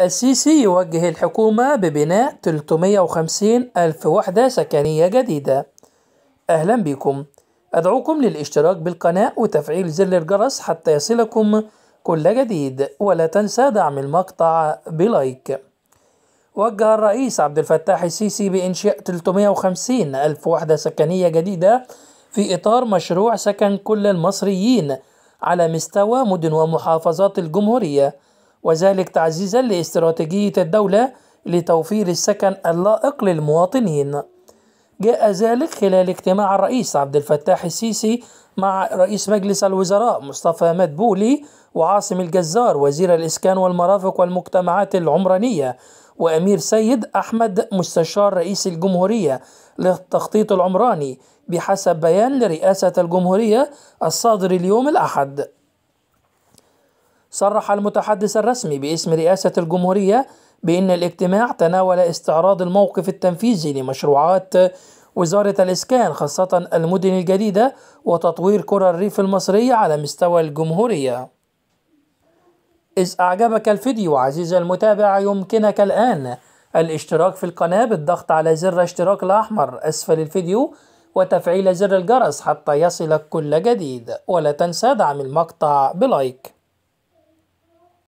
السيسي يوجه الحكومة ببناء 350 ألف وحدة سكنية جديدة أهلا بكم أدعوكم للاشتراك بالقناة وتفعيل زر الجرس حتى يصلكم كل جديد ولا تنسى دعم المقطع بلايك وجه الرئيس عبد الفتاح السيسي بإنشاء 350 ألف وحدة سكنية جديدة في إطار مشروع سكن كل المصريين على مستوى مدن ومحافظات الجمهورية وذلك تعزيزا لاستراتيجية الدولة لتوفير السكن اللائق للمواطنين جاء ذلك خلال اجتماع الرئيس عبد الفتاح السيسي مع رئيس مجلس الوزراء مصطفى مدبولي وعاصم الجزار وزير الإسكان والمرافق والمجتمعات العمرانية وأمير سيد أحمد مستشار رئيس الجمهورية للتخطيط العمراني بحسب بيان لرئاسة الجمهورية الصادر اليوم الأحد صرح المتحدث الرسمي باسم رئاسة الجمهورية بأن الاجتماع تناول استعراض الموقف التنفيذي لمشروعات وزارة الإسكان خاصة المدن الجديدة وتطوير قرى الريف المصرية على مستوى الجمهورية إذا أعجبك الفيديو عزيزي المتابع يمكنك الآن الاشتراك في القناة بالضغط على زر اشتراك الأحمر أسفل الفيديو وتفعيل زر الجرس حتى يصلك كل جديد ولا تنسى دعم المقطع بلايك